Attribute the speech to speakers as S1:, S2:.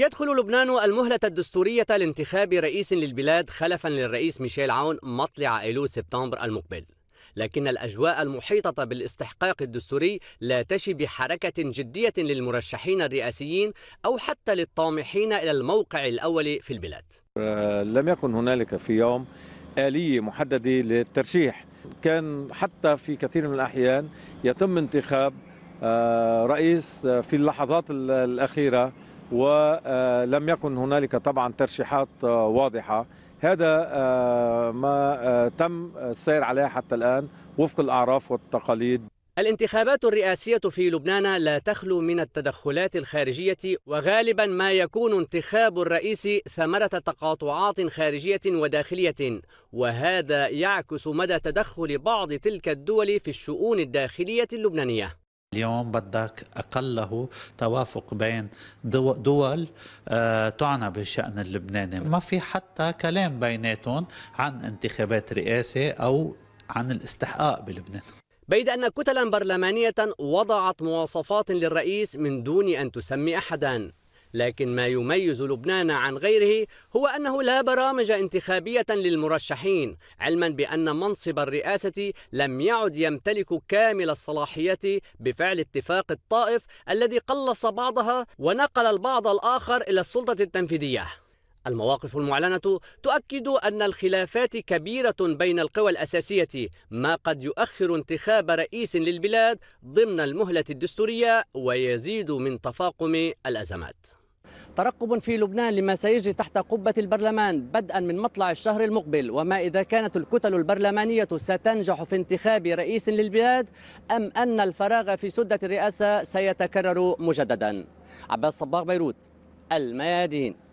S1: يدخل لبنان المهلة الدستورية لانتخاب رئيس للبلاد خلفا للرئيس ميشيل عون مطلع أيلول سبتمبر المقبل لكن الأجواء المحيطة بالاستحقاق الدستوري لا تشي بحركة جدية للمرشحين الرئاسيين أو حتى للطامحين إلى الموقع الأول في البلاد
S2: آه، لم يكن هنالك في يوم آلية محددة للترشيح كان حتى في كثير من الأحيان يتم انتخاب آه، رئيس آه، في اللحظات الأخيرة ولم يكن هنالك طبعا ترشيحات آه، واضحه هذا آه، ما آه، تم السير عليه حتى الان وفق الاعراف والتقاليد الانتخابات
S1: الرئاسية في لبنان لا تخلو من التدخلات الخارجية وغالبا ما يكون انتخاب الرئيس ثمرة تقاطعات خارجية وداخلية وهذا يعكس مدى تدخل بعض تلك الدول في الشؤون الداخلية اللبنانية
S3: اليوم بدك أقله توافق بين دول آه، تعنى بالشأن اللبناني ما في حتى كلام بيناتهم عن انتخابات رئاسة أو عن الاستحقاق بلبنان
S1: بيد أن كتلا برلمانية وضعت مواصفات للرئيس من دون أن تسمي أحدا لكن ما يميز لبنان عن غيره هو أنه لا برامج انتخابية للمرشحين علما بأن منصب الرئاسة لم يعد يمتلك كامل الصلاحية بفعل اتفاق الطائف الذي قلص بعضها ونقل البعض الآخر إلى السلطة التنفيذية المواقف المعلنة تؤكد أن الخلافات كبيرة بين القوى الأساسية ما قد يؤخر انتخاب رئيس للبلاد ضمن المهلة الدستورية ويزيد من تفاقم الأزمات ترقب في لبنان لما سيجري تحت قبة البرلمان بدءا من مطلع الشهر المقبل وما إذا كانت الكتل البرلمانية ستنجح في انتخاب رئيس للبلاد أم أن الفراغ في سدة الرئاسة سيتكرر مجددا عباس صباغ بيروت الميادين